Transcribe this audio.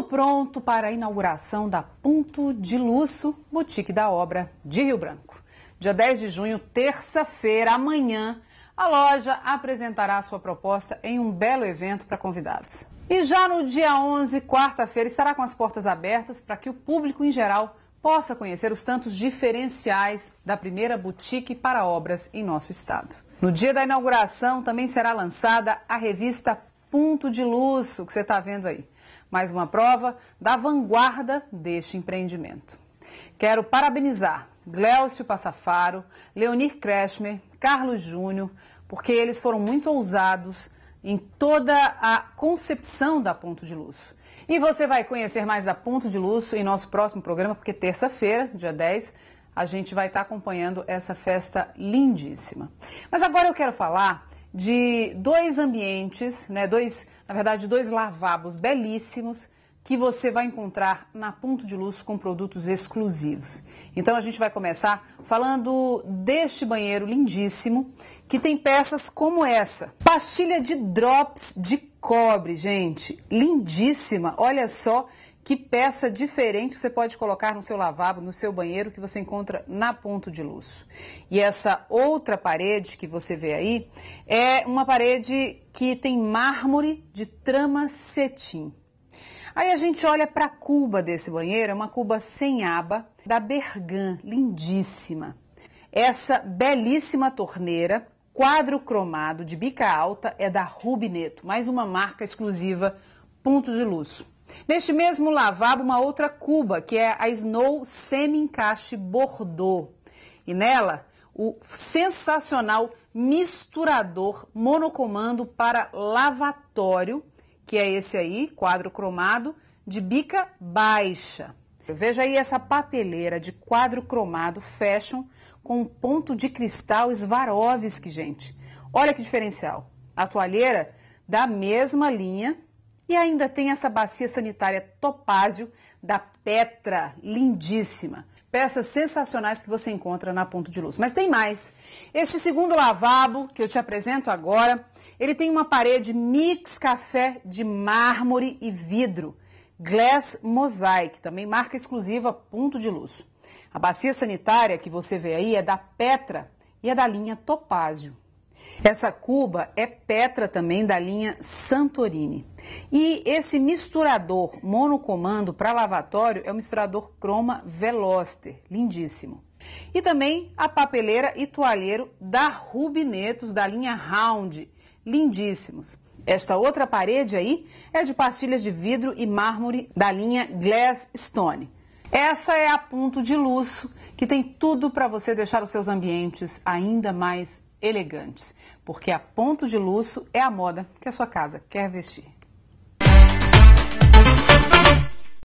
Tudo pronto para a inauguração da Ponto de Luço, boutique da obra de Rio Branco. Dia 10 de junho, terça-feira, amanhã, a loja apresentará sua proposta em um belo evento para convidados. E já no dia 11, quarta-feira, estará com as portas abertas para que o público em geral possa conhecer os tantos diferenciais da primeira boutique para obras em nosso estado. No dia da inauguração também será lançada a revista Ponto de Luço, que você está vendo aí. Mais uma prova da vanguarda deste empreendimento. Quero parabenizar Gleócio Passafaro, Leonir Kreschmer, Carlos Júnior, porque eles foram muito ousados em toda a concepção da Ponto de Luz. E você vai conhecer mais da Ponto de Luz em nosso próximo programa, porque terça-feira, dia 10, a gente vai estar acompanhando essa festa lindíssima. Mas agora eu quero falar de dois ambientes, né, dois, na verdade, dois lavabos belíssimos que você vai encontrar na Ponto de Luz com produtos exclusivos. Então a gente vai começar falando deste banheiro lindíssimo que tem peças como essa, pastilha de drops de cobre, gente, lindíssima. Olha só que peça diferente você pode colocar no seu lavabo, no seu banheiro, que você encontra na Ponto de Luz. E essa outra parede que você vê aí é uma parede que tem mármore de trama cetim. Aí a gente olha para a cuba desse banheiro, é uma cuba sem aba, da Bergan, lindíssima. Essa belíssima torneira, quadro cromado de bica alta, é da Rubineto, mais uma marca exclusiva Ponto de Luz. Neste mesmo lavabo, uma outra cuba, que é a Snow Semi-Encaixe Bordeaux. E nela, o sensacional misturador monocomando para lavatório, que é esse aí, quadro cromado, de bica baixa. Veja aí essa papeleira de quadro cromado fashion com ponto de cristal Swarovski, gente. Olha que diferencial. A toalheira da mesma linha, e ainda tem essa bacia sanitária Topázio da Petra, lindíssima. Peças sensacionais que você encontra na Ponto de Luz. Mas tem mais. Este segundo lavabo que eu te apresento agora, ele tem uma parede mix café de mármore e vidro. Glass Mosaic, também marca exclusiva Ponto de Luz. A bacia sanitária que você vê aí é da Petra e é da linha Topázio. Essa cuba é Petra também da linha Santorini. E esse misturador monocomando para lavatório é o misturador Croma Veloster, lindíssimo. E também a papeleira e toalheiro da Rubinetos da linha Round, lindíssimos. Esta outra parede aí é de pastilhas de vidro e mármore da linha Glass Stone. Essa é a ponto de luz que tem tudo para você deixar os seus ambientes ainda mais elegantes, porque a ponto de luxo é a moda que a sua casa quer vestir.